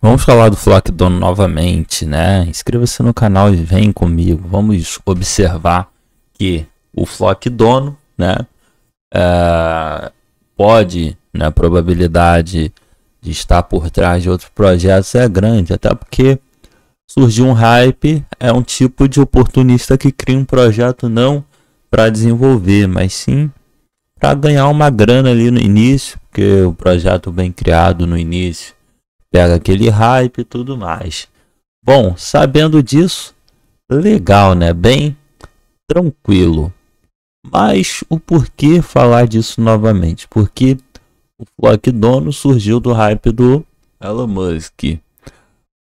Vamos falar do dono novamente, né? Inscreva-se no canal e vem comigo. Vamos observar que o dono, né? É, pode, né, a probabilidade de estar por trás de outros projetos é grande, até porque surgiu um hype, é um tipo de oportunista que cria um projeto não para desenvolver, mas sim para ganhar uma grana ali no início, porque o projeto bem criado no início pega aquele hype e tudo mais. Bom, sabendo disso, legal, né? Bem tranquilo. Mas o porquê falar disso novamente? Porque o Flock Dono surgiu do hype do Elon Musk.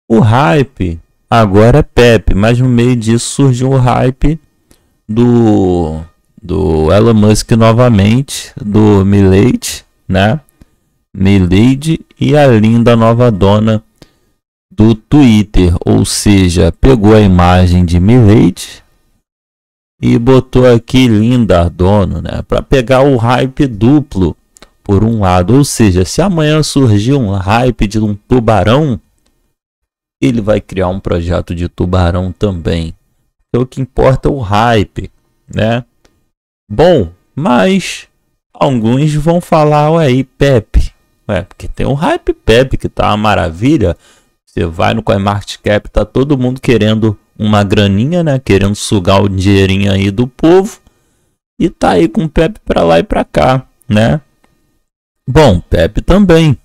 O hype agora é Pepe, mas no meio disso surgiu o hype do do Elon Musk novamente, do Milady, né? Milady e a linda nova dona do Twitter, ou seja, pegou a imagem de Milady e botou aqui linda dono, né, para pegar o hype duplo por um lado, ou seja, se amanhã surgir um hype de um tubarão, ele vai criar um projeto de tubarão também. Então, o que importa é o hype, né? Bom, mas alguns vão falar, aí Pepe, é, porque tem um hype Pepe que tá uma maravilha. Você vai no CoinMarketCap, tá todo mundo querendo uma graninha, né? Querendo sugar o dinheirinho aí do povo. E tá aí com o Pepe pra lá e pra cá, né? Bom, Pepe também.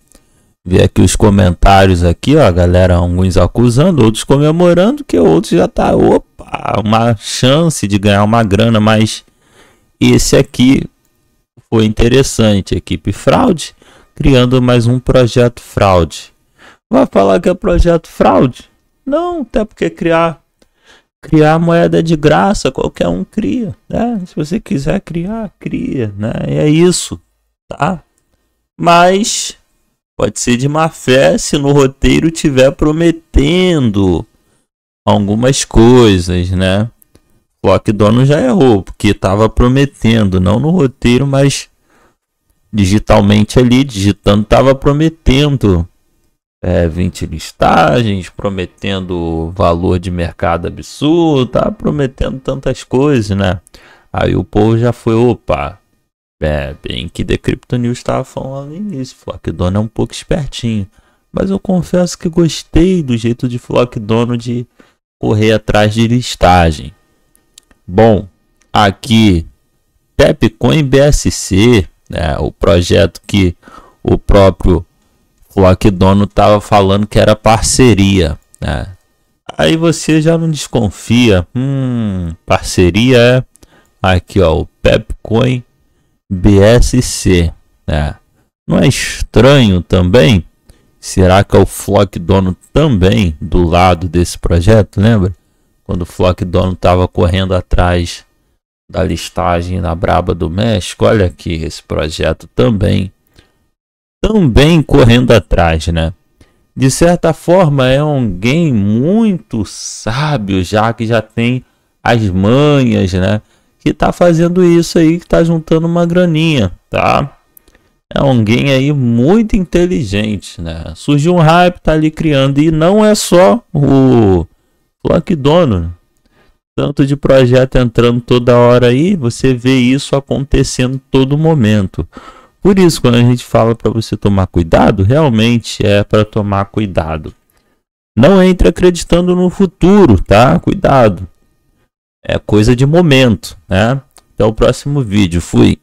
Vê aqui os comentários aqui, ó, galera, alguns acusando, outros comemorando, que outros já tá, opa, uma chance de ganhar uma grana, mas esse aqui foi interessante, equipe fraude criando mais um projeto fraude. Vai falar que é projeto fraude? Não, até porque criar criar moeda de graça, qualquer um cria, né? Se você quiser criar, cria, né? É isso, tá? Mas pode ser de má fé se no roteiro tiver prometendo algumas coisas, né? O dono já errou, porque estava prometendo, não no roteiro, mas digitalmente ali, digi tanto estava prometendo é, 20 listagens, prometendo valor de mercado absurdo, tá prometendo tantas coisas, né? Aí o povo já foi, opa, é, bem que The Crypto News estava falando no início, Dono é um pouco espertinho. Mas eu confesso que gostei do jeito de Dono de correr atrás de listagem. Bom, aqui Pepcoin BSC, né, o projeto que o próprio Flaquidono estava falando que era parceria. Né? Aí você já não desconfia. Hum, parceria é aqui ó, o Pepcoin BSC. Né? Não é estranho também? Será que é o Dono também do lado desse projeto? Lembra? Quando o Flock Dono estava correndo atrás da listagem na Braba do México, olha aqui, esse projeto também também correndo atrás, né? De certa forma, é alguém muito sábio, já que já tem as manhas, né? Que tá fazendo isso aí, que tá juntando uma graninha, tá? É alguém aí muito inteligente, né? Surgiu um hype, tá ali criando. E não é só o Dono, Tanto de projeto entrando toda hora aí, você vê isso acontecendo todo momento. Por isso, quando a gente fala para você tomar cuidado, realmente é para tomar cuidado. Não entre acreditando no futuro, tá? Cuidado. É coisa de momento, né? Até o próximo vídeo. Fui.